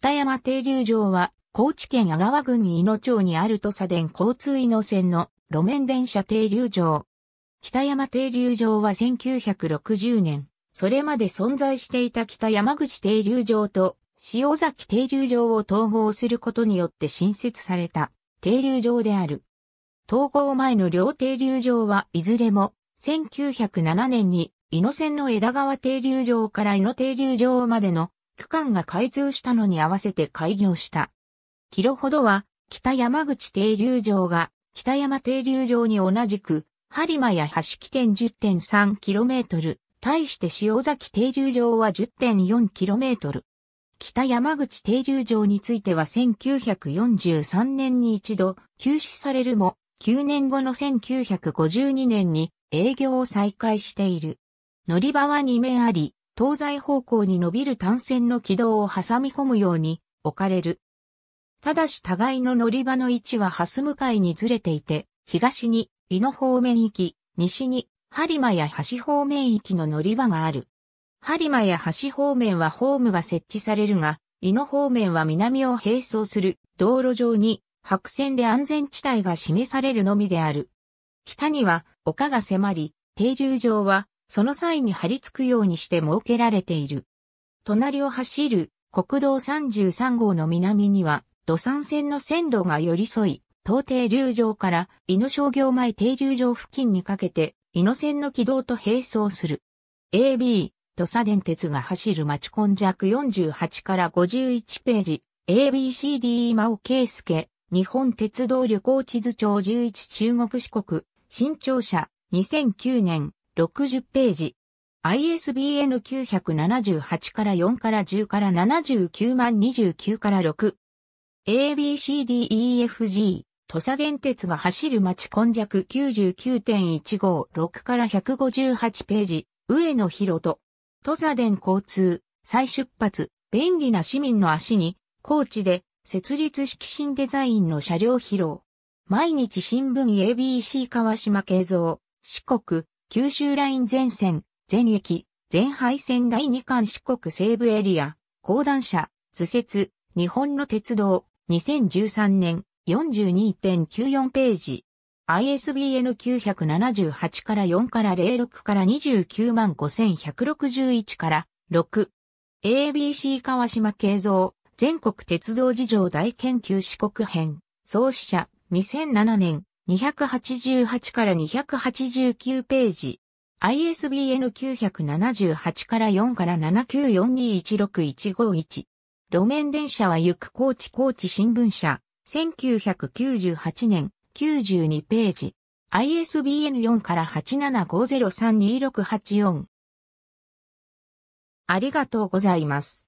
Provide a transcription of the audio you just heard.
北山停留場は、高知県阿川郡井野町にある土佐電交通井野線の路面電車停留場。北山停留場は1960年、それまで存在していた北山口停留場と塩崎停留場を統合することによって新設された停留場である。統合前の両停留場はいずれも1907年に井野線の枝川停留場から井野停留場までの区間が開通したのに合わせて開業した。キロほどは、北山口停留場が、北山停留場に同じく、播磨や橋起点 10.3km、対して塩崎停留場は 10.4km。北山口停留場については1943年に一度休止されるも、9年後の1952年に営業を再開している。乗り場は2面あり、東西方向に伸びる単線の軌道を挟み込むように置かれる。ただし互いの乗り場の位置はス向かいにずれていて、東に井の方面行き、西に播磨や橋方面行きの乗り場がある。播磨や橋方面はホームが設置されるが、伊野方面は南を並走する道路上に白線で安全地帯が示されるのみである。北には丘が迫り、停留場はその際に張り付くようにして設けられている。隣を走る国道33号の南には、土産線の線路が寄り添い、東停留場から井野商業前停留場付近にかけて、井野線の軌道と並走する。AB、土佐電鉄が走る町根弱48から51ページ、ABCD 真尾圭介、日本鉄道旅行地図帳11中国四国、新庁舎、2009年、60ページ。ISBN 978から4から10から79万29から6。ABCDEFG 土佐電鉄が走る街今弱99.156から158ページ、上野博と、土佐電交通、再出発、便利な市民の足に、高知で、設立式新デザインの車両披露。毎日新聞 ABC 川島慶三、四国、九州ライン全線、全駅、全廃線第2巻四国西部エリア、高段車、図説、日本の鉄道、2013年、42.94ページ。ISBN 978から4から06から29万5161から6。ABC 川島慶三、全国鉄道事情大研究四国編、創始者、2007年、288から289ページ。ISBN 978から4から7 9 4 2 1 6 1 5 1路面電車は行く高知高知新聞社。1998年92ページ。ISBN 4から8 7 5 0 3 2 6 8 4ありがとうございます。